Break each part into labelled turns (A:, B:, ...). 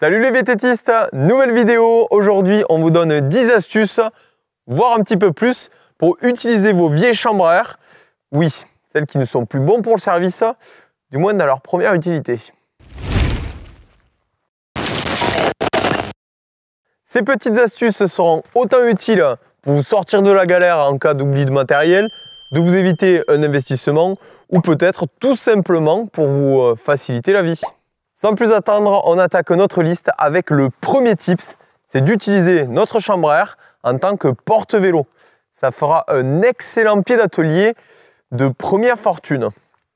A: Salut les vététistes, nouvelle vidéo. Aujourd'hui, on vous donne 10 astuces, voire un petit peu plus, pour utiliser vos vieilles chambres à air. Oui, celles qui ne sont plus bonnes pour le service, du moins dans leur première utilité. Ces petites astuces seront autant utiles pour vous sortir de la galère en cas d'oubli de matériel, de vous éviter un investissement ou peut-être tout simplement pour vous euh, faciliter la vie. Sans plus attendre, on attaque notre liste avec le premier tips, c'est d'utiliser notre chambre air en tant que porte-vélo. Ça fera un excellent pied d'atelier de première fortune.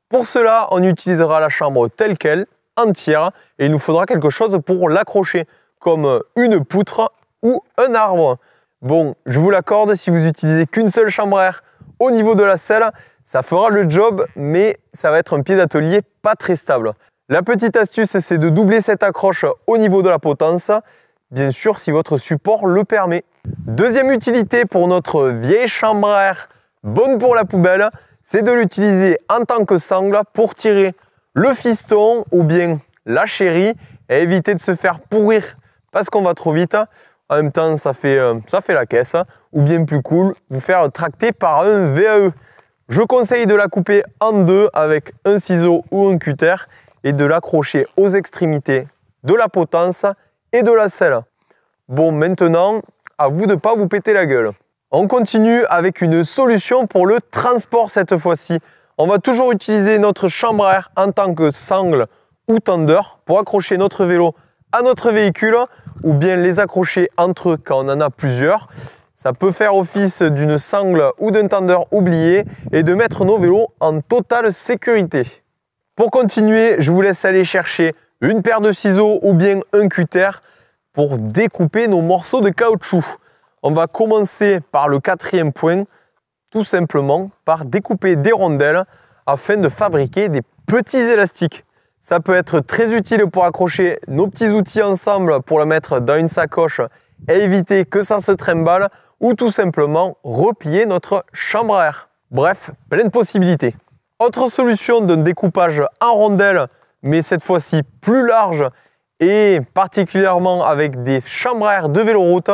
A: Pour cela, on utilisera la chambre telle qu'elle, entière, et il nous faudra quelque chose pour l'accrocher, comme une poutre ou un arbre. Bon, je vous l'accorde, si vous utilisez qu'une seule chambre air au niveau de la selle, ça fera le job, mais ça va être un pied d'atelier pas très stable. La petite astuce, c'est de doubler cette accroche au niveau de la potence, bien sûr si votre support le permet. Deuxième utilité pour notre vieille chambre à air, bonne pour la poubelle, c'est de l'utiliser en tant que sangle pour tirer le fiston ou bien la chérie et éviter de se faire pourrir parce qu'on va trop vite. En même temps, ça fait, euh, ça fait la caisse. Ou bien plus cool, vous faire tracter par un VAE. E. Je conseille de la couper en deux avec un ciseau ou un cutter et de l'accrocher aux extrémités de la potence et de la selle. Bon, maintenant, à vous de ne pas vous péter la gueule. On continue avec une solution pour le transport cette fois-ci. On va toujours utiliser notre chambre à air en tant que sangle ou tendeur pour accrocher notre vélo à notre véhicule ou bien les accrocher entre eux quand on en a plusieurs. Ça peut faire office d'une sangle ou d'un tendeur oublié et de mettre nos vélos en totale sécurité. Pour continuer, je vous laisse aller chercher une paire de ciseaux ou bien un cutter pour découper nos morceaux de caoutchouc. On va commencer par le quatrième point, tout simplement par découper des rondelles afin de fabriquer des petits élastiques. Ça peut être très utile pour accrocher nos petits outils ensemble pour les mettre dans une sacoche et éviter que ça se trimballe ou tout simplement replier notre chambre à air. Bref, plein de possibilités. Autre solution d'un découpage en rondelle, mais cette fois-ci plus large et particulièrement avec des chambres à air de véloroute,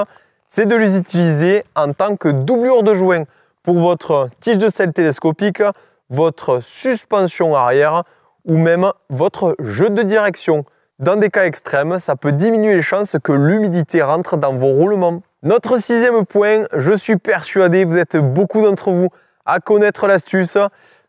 A: c'est de les utiliser en tant que doublure de joint pour votre tige de sel télescopique, votre suspension arrière ou même votre jeu de direction. Dans des cas extrêmes, ça peut diminuer les chances que l'humidité rentre dans vos roulements. Notre sixième point, je suis persuadé, vous êtes beaucoup d'entre vous à connaître l'astuce,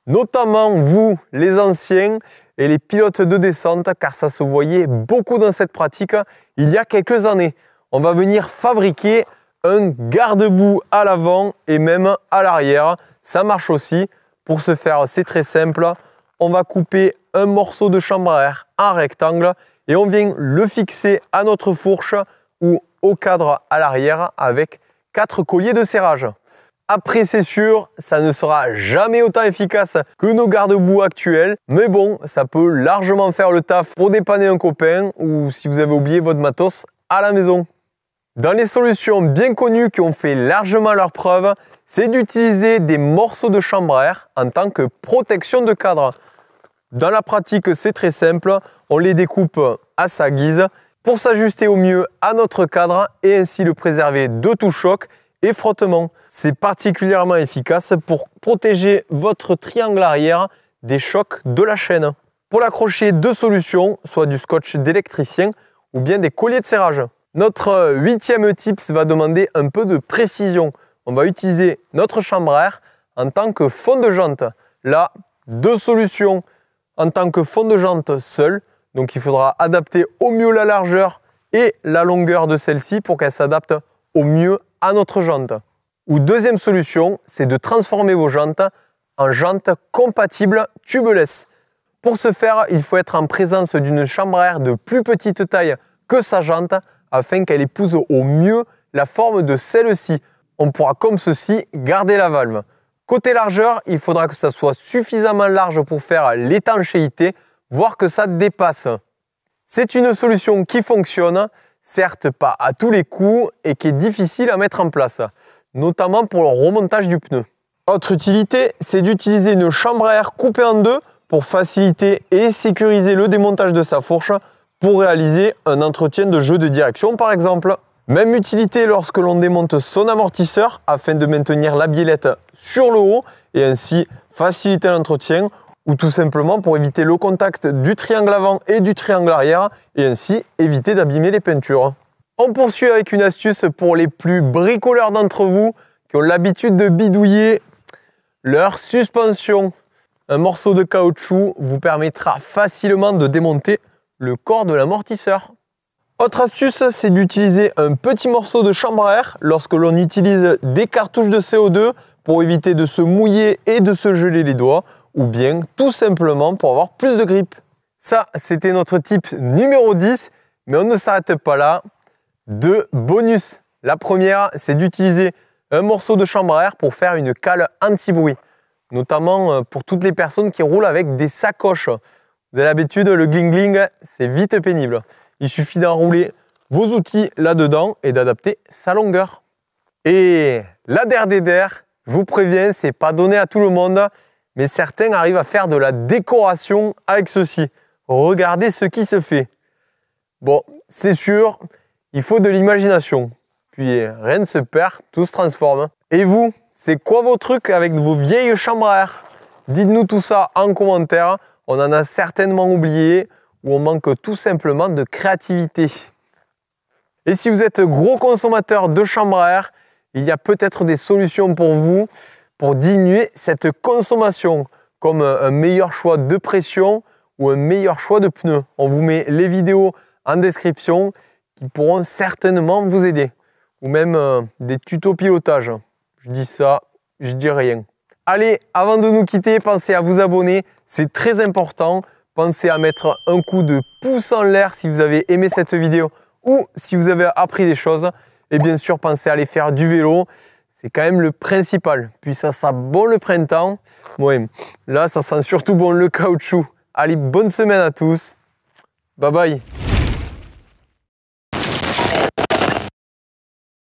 A: notamment vous, les anciens et les pilotes de descente, car ça se voyait beaucoup dans cette pratique il y a quelques années. On va venir fabriquer un garde-boue à l'avant et même à l'arrière. Ça marche aussi. Pour ce faire, c'est très simple. On va couper un morceau de chambre à air en rectangle et on vient le fixer à notre fourche ou au cadre à l'arrière avec quatre colliers de serrage. Après, c'est sûr, ça ne sera jamais autant efficace que nos garde-boue actuels, mais bon, ça peut largement faire le taf pour dépanner un copain ou si vous avez oublié votre matos à la maison. Dans les solutions bien connues qui ont fait largement leur preuve, c'est d'utiliser des morceaux de chambre air en tant que protection de cadre. Dans la pratique, c'est très simple, on les découpe à sa guise pour s'ajuster au mieux à notre cadre et ainsi le préserver de tout choc et frottement. C'est particulièrement efficace pour protéger votre triangle arrière des chocs de la chaîne. Pour l'accrocher, deux solutions, soit du scotch d'électricien ou bien des colliers de serrage. Notre huitième tips va demander un peu de précision. On va utiliser notre chambre air en tant que fond de jante. Là, deux solutions. En tant que fond de jante seul, donc il faudra adapter au mieux la largeur et la longueur de celle-ci pour qu'elle s'adapte au mieux à notre jante. Ou deuxième solution, c'est de transformer vos jantes en jantes compatibles tubeless. Pour ce faire, il faut être en présence d'une chambre à air de plus petite taille que sa jante afin qu'elle épouse au mieux la forme de celle-ci. On pourra comme ceci garder la valve. Côté largeur, il faudra que ça soit suffisamment large pour faire l'étanchéité, voire que ça dépasse. C'est une solution qui fonctionne, certes pas à tous les coups et qui est difficile à mettre en place, notamment pour le remontage du pneu. Autre utilité, c'est d'utiliser une chambre à air coupée en deux pour faciliter et sécuriser le démontage de sa fourche pour réaliser un entretien de jeu de direction par exemple. Même utilité lorsque l'on démonte son amortisseur afin de maintenir la biellette sur le haut et ainsi faciliter l'entretien ou tout simplement pour éviter le contact du triangle avant et du triangle arrière et ainsi éviter d'abîmer les peintures. On poursuit avec une astuce pour les plus bricoleurs d'entre vous qui ont l'habitude de bidouiller leur suspension. Un morceau de caoutchouc vous permettra facilement de démonter le corps de l'amortisseur. Autre astuce, c'est d'utiliser un petit morceau de chambre à air lorsque l'on utilise des cartouches de CO2 pour éviter de se mouiller et de se geler les doigts ou bien tout simplement pour avoir plus de grip. Ça, c'était notre tip numéro 10, mais on ne s'arrête pas là. Deux bonus. La première, c'est d'utiliser un morceau de chambre à air pour faire une cale anti-bruit, notamment euh, pour toutes les personnes qui roulent avec des sacoches. Vous avez l'habitude, le gling-gling, c'est vite pénible. Il suffit d'enrouler vos outils là-dedans et d'adapter sa longueur. Et la DRDDR, je vous préviens, c'est pas donné à tout le monde mais certains arrivent à faire de la décoration avec ceci. Regardez ce qui se fait. Bon, c'est sûr, il faut de l'imagination. Puis rien ne se perd, tout se transforme. Et vous, c'est quoi vos trucs avec vos vieilles chambres à air Dites-nous tout ça en commentaire. On en a certainement oublié ou on manque tout simplement de créativité. Et si vous êtes gros consommateur de chambres à air, il y a peut-être des solutions pour vous pour diminuer cette consommation, comme un meilleur choix de pression ou un meilleur choix de pneus. On vous met les vidéos en description qui pourront certainement vous aider. Ou même euh, des tutos pilotage. Je dis ça, je dis rien. Allez, avant de nous quitter, pensez à vous abonner, c'est très important. Pensez à mettre un coup de pouce en l'air si vous avez aimé cette vidéo ou si vous avez appris des choses. Et bien sûr, pensez à aller faire du vélo c'est quand même le principal. Puis ça sent bon le printemps. Ouais, là, ça sent surtout bon le caoutchouc. Allez, bonne semaine à tous. Bye bye.